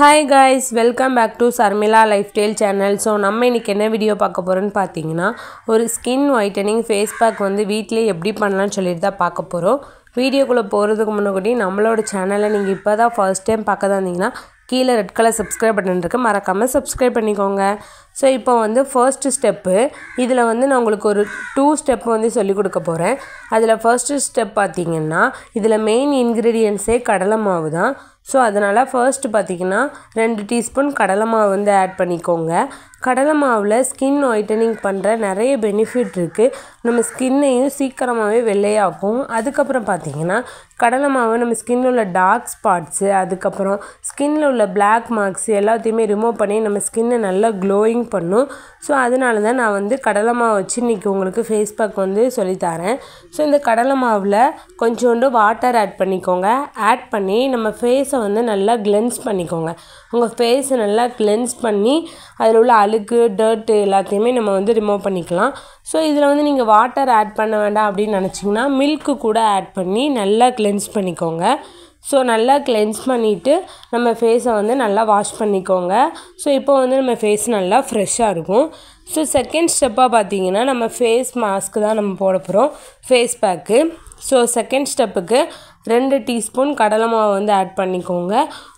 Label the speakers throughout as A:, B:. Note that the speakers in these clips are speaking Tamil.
A: hi guys welcome back to Sharmila lifestyle channel so நம்ம இன்றைக்கி என்ன வீடியோ பார்க்க போகிறோன்னு பார்த்தீங்கன்னா ஒரு ஸ்கின் ஒயிட்டனிங் ஃபேஸ் பேக் வந்து வீட்டிலே எப்படி பண்ணலாம்னு சொல்லிட்டு தான் பார்க்க போகிறோம் வீடியோக்குள்ளே போகிறதுக்கு முன்னாடி நம்மளோட சேனலை நீங்கள் இப்போ தான் ஃபர்ஸ்ட் டைம் பார்க்க தான் இருந்தீங்கன்னா கீழே ரெட் கலர் சப்ஸ்கிரைப் பட்டன் இருக்குது மறக்காமல் சப்ஸ்கிரைப் பண்ணிக்கோங்க ஸோ இப்போ வந்து ஃபர்ஸ்ட்டு ஸ்டெப்பு இதில் வந்து நான் உங்களுக்கு ஒரு டூ ஸ்டெப் வந்து சொல்லிக் கொடுக்க போகிறேன் அதில் ஃபர்ஸ்ட்டு ஸ்டெப் பார்த்திங்கன்னா இதில் மெயின் இன்க்ரீடியன்ஸே கடலை மாவு தான் ஸோ அதனால் ஃபர்ஸ்ட்டு பார்த்திங்கன்னா ரெண்டு டீஸ்பூன் கடலை மாவு வந்து ஆட் பண்ணிக்கோங்க கடலை மாவில் ஸ்கின் ஒயிட்டனிங் பண்ணுற நிறைய பெனிஃபிட் இருக்குது நம்ம ஸ்கின்னையும் சீக்கிரமாகவே வெள்ளையாக்கும் அதுக்கப்புறம் பார்த்திங்கன்னா கடலை மாவு நம்ம ஸ்கின்னில் உள்ள டார்க் ஸ்பாட்ஸு அதுக்கப்புறம் ஸ்கின்னில் உள்ள பிளாக் மார்க்ஸ் எல்லாத்தையுமே ரிமூவ் பண்ணி நம்ம ஸ்கின்னை நல்லா க்ளோயிங் பண்ணும் ஸோ அதனால தான் நான் வந்து கடலை மாவு வச்சு இன்றைக்கி உங்களுக்கு ஃபேஸ் பேக் வந்து சொல்லித்தரேன் ஸோ இந்த கடலை மாவில் கொஞ்சோண்டு வாட்டர் ஆட் பண்ணிக்கோங்க ஆட் பண்ணி நம்ம ஃபேஸ் ஃபேஸை வந்து நல்லா கிளென்ஸ் பண்ணிக்கோங்க உங்கள் ஃபேஸை நல்லா கிளென்ஸ் பண்ணி அதில் உள்ள அழுக்கு டர்ட்டு எல்லாத்தையுமே நம்ம வந்து ரிமூவ் பண்ணிக்கலாம் ஸோ இதில் வந்து நீங்கள் வாட்டர் ஆட் பண்ண வேண்டாம் அப்படின்னு நினச்சிங்கன்னா மில்க்கு கூட ஆட் பண்ணி நல்லா கிளென்ஸ் பண்ணிக்கோங்க ஸோ நல்லா கிளென்ஸ் பண்ணிவிட்டு நம்ம ஃபேஸை வந்து நல்லா வாஷ் பண்ணிக்கோங்க ஸோ இப்போ வந்து நம்ம ஃபேஸ் நல்லா ஃப்ரெஷ்ஷாக இருக்கும் ஸோ செகண்ட் ஸ்டெப்பாக பார்த்தீங்கன்னா நம்ம ஃபேஸ் மாஸ்க்கு தான் நம்ம போட போகிறோம் ஃபேஸ் பேக்கு ஸோ செகண்ட் ஸ்டெப்புக்கு ரெண்டு டீஸ்பூன் கடலை மாவு வந்து ஆட் பண்ணிக்கோங்க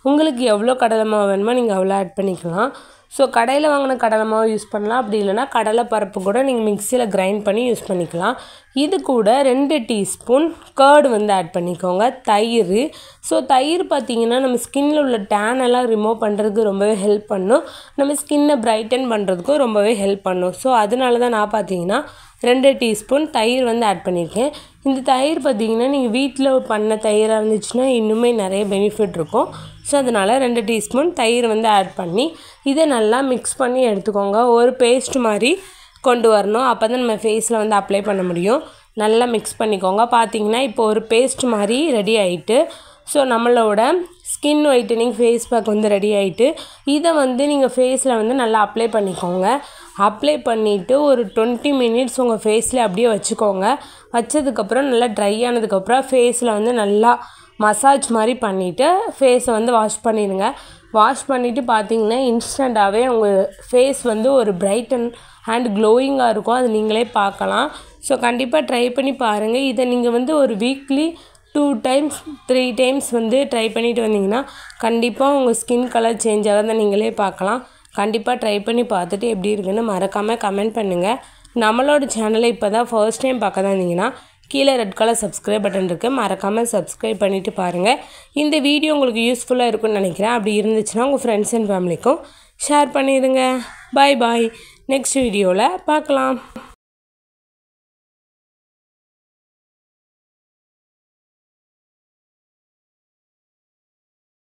A: உங்களுக்கு எவ்வளோ கடலை மாவு வேணுமோ நீங்கள் அவ்வளோ ஆட் பண்ணிக்கலாம் ஸோ கடையில் வாங்கின கடலை யூஸ் பண்ணலாம் அப்படி இல்லைனா கடலை பருப்பு கூட நீங்கள் மிக்சியில் கிரைண்ட் பண்ணி யூஸ் பண்ணிக்கலாம் இது கூட ரெண்டு டீஸ்பூன் கேர்டு வந்து ஆட் பண்ணிக்கோங்க தயிர் ஸோ தயிர் பார்த்திங்கன்னா நம்ம ஸ்கின்னில் உள்ள டேன் எல்லாம் ரிமூவ் பண்ணுறதுக்கு ரொம்பவே ஹெல்ப் பண்ணும் நம்ம ஸ்கின்னை பிரைட்டன் பண்ணுறதுக்கும் ரொம்பவே ஹெல்ப் பண்ணும் ஸோ அதனால தான் நான் பார்த்தீங்கன்னா ரெண்டு டீஸ்பூன் தயிர் வந்து ஆட் பண்ணியிருக்கேன் இந்த தயிர் பார்த்திங்கன்னா நீங்கள் வீட்டில் பண்ண தயிராக இருந்துச்சுன்னா இன்னுமே நிறைய பெனிஃபிட் இருக்கும் ஸோ அதனால் ரெண்டு டீஸ்பூன் தயிர் வந்து ஆட் பண்ணி இதை நல்லா மிக்ஸ் பண்ணி எடுத்துக்கோங்க ஒரு பேஸ்ட் மாதிரி கொண்டு வரணும் அப்போ தான் நம்ம ஃபேஸில் வந்து அப்ளை பண்ண முடியும் நல்லா மிக்ஸ் பண்ணிக்கோங்க பார்த்தீங்கன்னா இப்போ ஒரு பேஸ்ட் மாதிரி ரெடி ஆகிட்டு ஸோ நம்மளோட ஸ்கின் ஒயிட்டனிங் ஃபேஸ் பேக் வந்து ரெடி ஆகிட்டு இதை வந்து நீங்கள் ஃபேஸில் வந்து நல்லா அப்ளை பண்ணிக்கோங்க அப்ளை பண்ணிவிட்டு ஒரு டுவெண்ட்டி மினிட்ஸ் உங்கள் ஃபேஸில் அப்படியே வச்சுக்கோங்க வச்சதுக்கப்புறம் நல்லா ட்ரை ஆனதுக்கப்புறம் ஃபேஸில் வந்து நல்லா மசாஜ் மாதிரி பண்ணிவிட்டு ஃபேஸை வந்து வாஷ் பண்ணிடுங்க வாஷ் பண்ணிவிட்டு பார்த்தீங்கன்னா இன்ஸ்டண்ட்டாகவே உங்கள் ஃபேஸ் வந்து ஒரு பிரைட் அண்ட் க்ளோயிங்காக இருக்கும் அது நீங்களே பார்க்கலாம் ஸோ கண்டிப்பாக ட்ரை பண்ணி பாருங்கள் இதை நீங்கள் வந்து ஒரு weekly two times three times வந்து ட்ரை பண்ணிட்டு வந்தீங்கன்னா கண்டிப்பாக உங்கள் ஸ்கின் கலர் சேஞ்ச் ஆகிறத நீங்களே பார்க்கலாம் கண்டிப்பாக ட்ரை பண்ணி பார்த்துட்டு எப்படி இருக்குன்னு மறக்காமல் கமெண்ட் பண்ணுங்கள் நம்மளோட சேனலை இப்போ தான் ஃபர்ஸ்ட் டைம் பார்க்க தான் இருந்தீங்கன்னா கீழே ரெட் கலர் சப்ஸ்கிரைப் பட்டன் இருக்குது மறக்காமல் சப்ஸ்கிரைப் பண்ணிவிட்டு பாருங்கள் இந்த வீடியோ உங்களுக்கு யூஸ்ஃபுல்லாக இருக்கும்னு நினைக்கிறேன் அப்படி இருந்துச்சுன்னா உங்கள் ஃப்ரெண்ட்ஸ் அண்ட் ஃபேமிலிக்கும் ஷேர் பண்ணிடுங்க பாய் பாய் நெக்ஸ்ட் வீடியோவில் பார்க்கலாம்